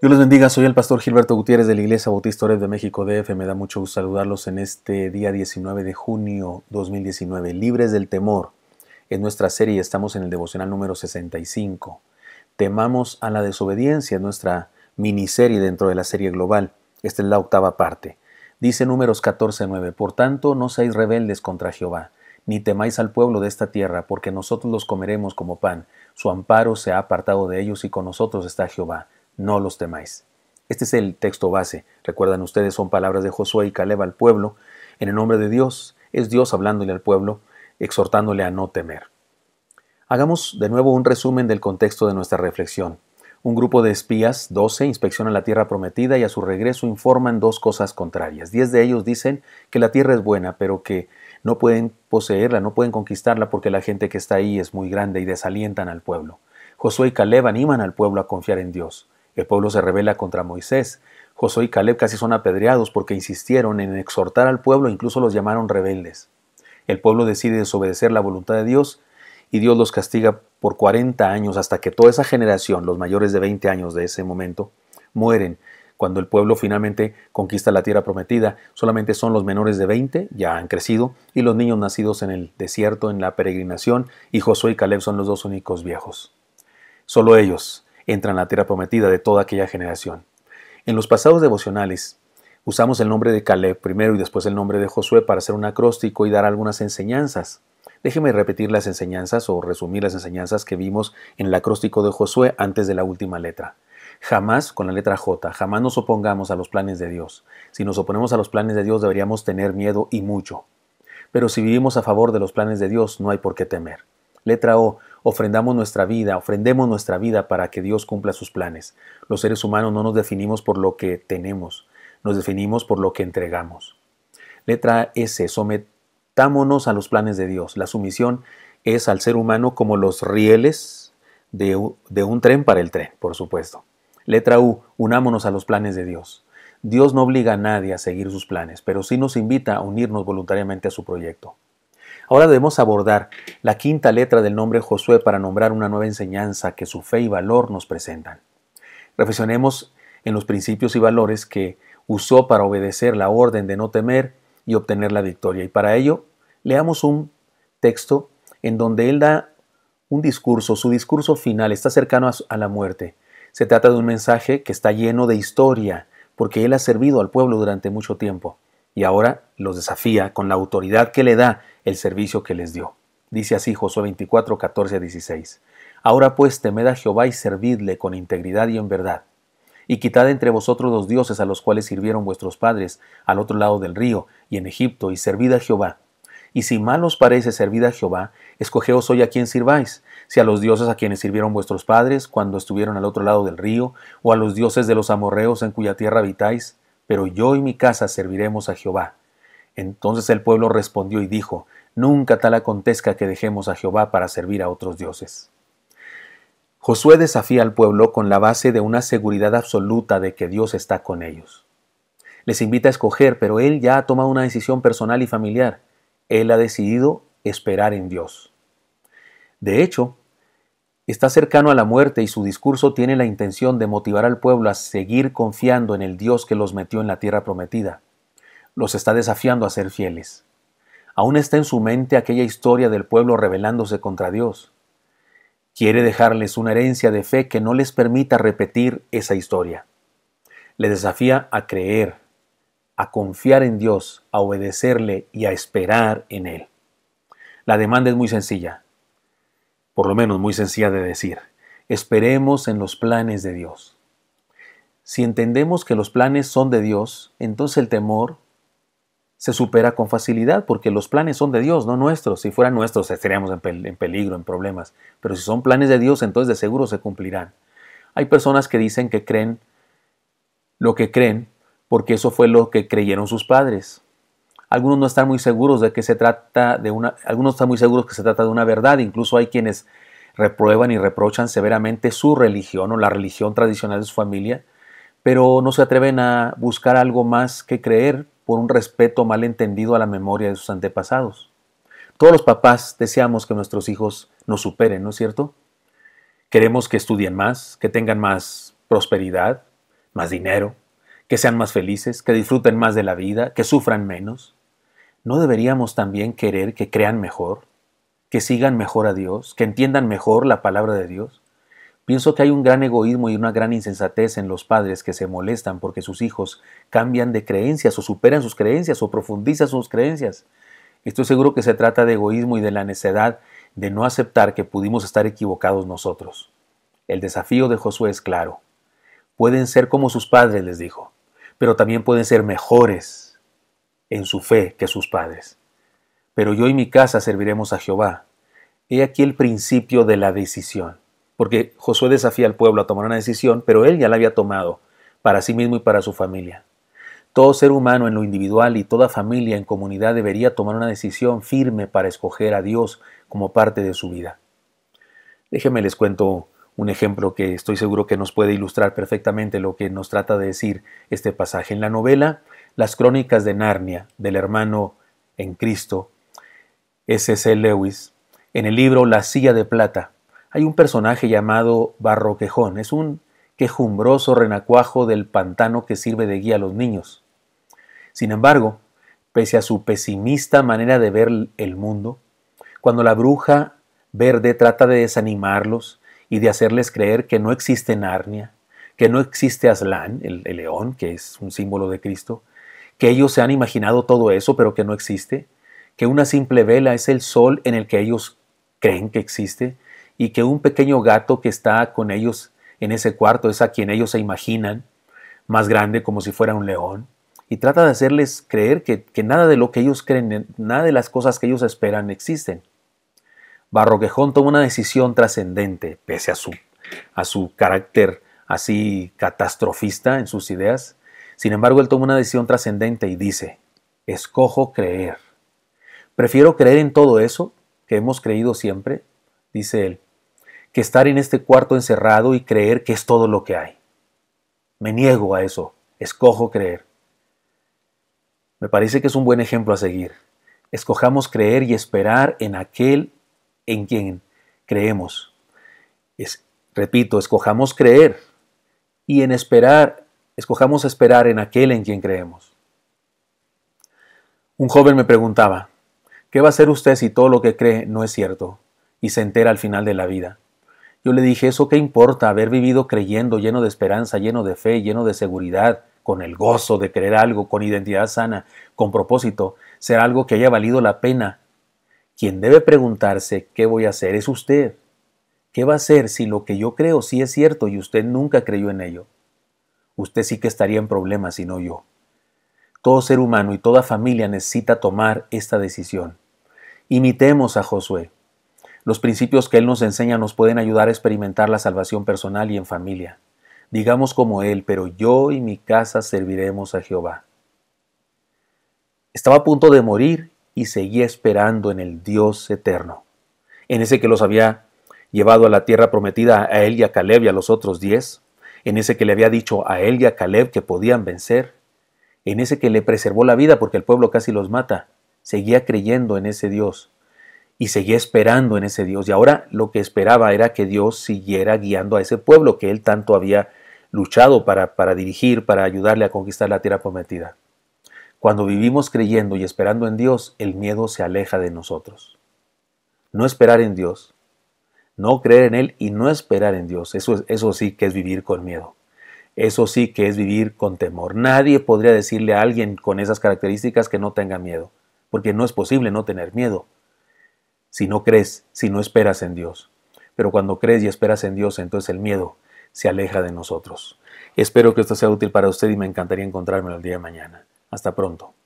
Dios les bendiga, soy el pastor Gilberto Gutiérrez de la Iglesia Bautista Oreb de México DF. Me da mucho gusto saludarlos en este día 19 de junio 2019, libres del temor. En nuestra serie estamos en el devocional número 65. Temamos a la desobediencia, nuestra miniserie dentro de la serie global. Esta es la octava parte. Dice números 14.9, Por tanto, no seáis rebeldes contra Jehová, ni temáis al pueblo de esta tierra, porque nosotros los comeremos como pan. Su amparo se ha apartado de ellos y con nosotros está Jehová no los temáis. Este es el texto base. Recuerdan ustedes, son palabras de Josué y Caleb al pueblo. En el nombre de Dios, es Dios hablándole al pueblo, exhortándole a no temer. Hagamos de nuevo un resumen del contexto de nuestra reflexión. Un grupo de espías, doce, inspeccionan la tierra prometida y a su regreso informan dos cosas contrarias. Diez de ellos dicen que la tierra es buena, pero que no pueden poseerla, no pueden conquistarla porque la gente que está ahí es muy grande y desalientan al pueblo. Josué y Caleb animan al pueblo a confiar en Dios. El pueblo se rebela contra Moisés. Josué y Caleb casi son apedreados porque insistieron en exhortar al pueblo, incluso los llamaron rebeldes. El pueblo decide desobedecer la voluntad de Dios y Dios los castiga por 40 años hasta que toda esa generación, los mayores de 20 años de ese momento, mueren. Cuando el pueblo finalmente conquista la tierra prometida, solamente son los menores de 20, ya han crecido, y los niños nacidos en el desierto, en la peregrinación, y Josué y Caleb son los dos únicos viejos. Solo ellos entra en la tierra prometida de toda aquella generación. En los pasados devocionales usamos el nombre de Caleb primero y después el nombre de Josué para hacer un acróstico y dar algunas enseñanzas. Déjeme repetir las enseñanzas o resumir las enseñanzas que vimos en el acróstico de Josué antes de la última letra. Jamás, con la letra J, jamás nos opongamos a los planes de Dios. Si nos oponemos a los planes de Dios deberíamos tener miedo y mucho. Pero si vivimos a favor de los planes de Dios no hay por qué temer. Letra O, ofrendamos nuestra vida, ofrendemos nuestra vida para que Dios cumpla sus planes. Los seres humanos no nos definimos por lo que tenemos, nos definimos por lo que entregamos. Letra S, sometámonos a los planes de Dios. La sumisión es al ser humano como los rieles de, un tren para el tren, por supuesto. Letra U, unámonos a los planes de Dios. Dios no obliga a nadie a seguir sus planes, pero sí nos invita a unirnos voluntariamente a su proyecto. Ahora debemos abordar la quinta letra del nombre Josué para nombrar una nueva enseñanza que su fe y valor nos presentan. Reflexionemos en los principios y valores que usó para obedecer la orden de no temer y obtener la victoria. Y para ello, leamos un texto en donde él da un discurso, su discurso final está cercano a la muerte. Se trata de un mensaje que está lleno de historia, porque él ha servido al pueblo durante mucho tiempo y ahora los desafía con la autoridad que le da el servicio que les dio. Dice así Josué 24, 14, 16. Ahora pues temed a Jehová y servidle con integridad y en verdad. Y quitad entre vosotros los dioses a los cuales sirvieron vuestros padres al otro lado del río y en Egipto, y servid a Jehová. Y si mal os parece servid a Jehová, escogeos hoy a quien sirváis, si a los dioses a quienes sirvieron vuestros padres cuando estuvieron al otro lado del río, o a los dioses de los amorreos en cuya tierra habitáis, pero yo y mi casa serviremos a Jehová. Entonces el pueblo respondió y dijo, Nunca tal acontezca que dejemos a Jehová para servir a otros dioses. Josué desafía al pueblo con la base de una seguridad absoluta de que Dios está con ellos. Les invita a escoger, pero él ya ha tomado una decisión personal y familiar. Él ha decidido esperar en Dios. De hecho, está cercano a la muerte y su discurso tiene la intención de motivar al pueblo a seguir confiando en el Dios que los metió en la tierra prometida. Los está desafiando a ser fieles. Aún está en su mente aquella historia del pueblo rebelándose contra Dios. Quiere dejarles una herencia de fe que no les permita repetir esa historia. Le desafía a creer, a confiar en Dios, a obedecerle y a esperar en Él. La demanda es muy sencilla por lo menos muy sencilla de decir. Esperemos en los planes de Dios. Si entendemos que los planes son de Dios, entonces el temor se supera con facilidad porque los planes son de Dios, no nuestros. Si fueran nuestros estaríamos en, peligro, en problemas. Pero si son planes de Dios, entonces de seguro se cumplirán. Hay personas que dicen que creen lo que creen porque eso fue lo que creyeron sus padres. Algunos no están muy seguros de que se trata de una, algunos están muy seguros que se trata de una verdad. Incluso hay quienes reprueban y reprochan severamente su religión o la religión tradicional de su familia, pero no se atreven a buscar algo más que creer por un respeto malentendido a la memoria de sus antepasados. Todos los papás deseamos que nuestros hijos nos superen, ¿no es cierto? Queremos que estudien más, que tengan más prosperidad, más dinero, que sean más felices, que disfruten más de la vida, que sufran menos. ¿no deberíamos también querer que crean mejor, que sigan mejor a Dios, que entiendan mejor la palabra de Dios? Pienso que hay un gran egoísmo y una gran insensatez en los padres que se molestan porque sus hijos cambian de creencias o superan sus creencias o profundizan sus creencias. Estoy seguro que se trata de egoísmo y de la necedad de no aceptar que pudimos estar equivocados nosotros. El desafío de Josué es claro. Pueden ser como sus padres, les dijo, pero también pueden ser mejores en su fe que sus padres. Pero yo y mi casa serviremos a Jehová. He aquí el principio de la decisión. Porque Josué desafía al pueblo a tomar una decisión, pero él ya la había tomado, para sí mismo y para su familia. Todo ser humano en lo individual y toda familia en comunidad debería tomar una decisión firme para escoger a Dios como parte de su vida. Déjenme les cuento un ejemplo que estoy seguro que nos puede ilustrar perfectamente lo que nos trata de decir este pasaje. En la novela Las Crónicas de Narnia, del hermano en Cristo, S.C. Lewis, en el libro La Silla de Plata, hay un personaje llamado Barroquejón. Es un quejumbroso renacuajo del pantano que sirve de guía a los niños. Sin embargo, pese a su pesimista manera de ver el mundo, cuando la bruja verde trata de desanimarlos, y de hacerles creer que no existe Narnia, que no existe Aslan, el, león, que es un símbolo de Cristo, que ellos se han imaginado todo eso, pero que no existe, que una simple vela es el sol en el que ellos creen que existe, y que un pequeño gato que está con ellos en ese cuarto es a quien ellos se imaginan, más grande como si fuera un león, y trata de hacerles creer que nada de lo que ellos creen, nada de las cosas que ellos esperan existen. Barroquejón toma una decisión trascendente, pese a su, a su carácter así catastrofista en sus ideas. Sin embargo, él toma una decisión trascendente y dice, escojo creer. Prefiero creer en todo eso que hemos creído siempre, dice él, que estar en este cuarto encerrado y creer que es todo lo que hay. Me niego a eso, escojo creer. Me parece que es un buen ejemplo a seguir. Escojamos creer y esperar en aquel en quien creemos. repito, escojamos creer y en esperar, escojamos esperar en aquel en quien creemos. Un joven me preguntaba, ¿qué va a hacer usted si todo lo que cree no es cierto y se entera al final de la vida? Yo le dije, ¿eso qué importa? Haber vivido creyendo, lleno de esperanza, lleno de fe, lleno de seguridad, con el gozo de creer algo, con identidad sana, con propósito, ser algo que haya valido la pena quien debe preguntarse qué voy a hacer es usted. ¿Qué va a hacer si lo que yo creo sí es cierto y usted nunca creyó en ello? Usted sí que estaría en problemas si no yo. Todo ser humano y toda familia necesita tomar esta decisión. Imitemos a Josué. Los principios que él nos enseña nos pueden ayudar a experimentar la salvación personal y en familia. Digamos como él, pero yo y mi casa serviremos a Jehová. Estaba a punto de morir y seguía esperando en el Dios eterno, en ese que los había llevado a la tierra prometida a él y a Caleb y a los otros diez, en ese que le había dicho a él y a Caleb que podían vencer, en ese que le preservó la vida porque el pueblo casi los mata, seguía creyendo en ese Dios y seguía esperando en ese Dios. Y ahora lo que esperaba era que Dios siguiera guiando a ese pueblo que él tanto había luchado para, para dirigir, para ayudarle a conquistar la tierra prometida. Cuando vivimos creyendo y esperando en Dios, el miedo se aleja de nosotros. No esperar en Dios, no creer en Él y no esperar en Dios, eso, es, eso sí que es vivir con miedo. Eso sí que es vivir con temor. Nadie podría decirle a alguien con esas características que no tenga miedo, porque no es posible no tener miedo si no crees, si no esperas en Dios. Pero cuando crees y esperas en Dios, entonces el miedo se aleja de nosotros. Espero que esto sea útil para usted y me encantaría encontrarme el día de mañana. Hasta pronto.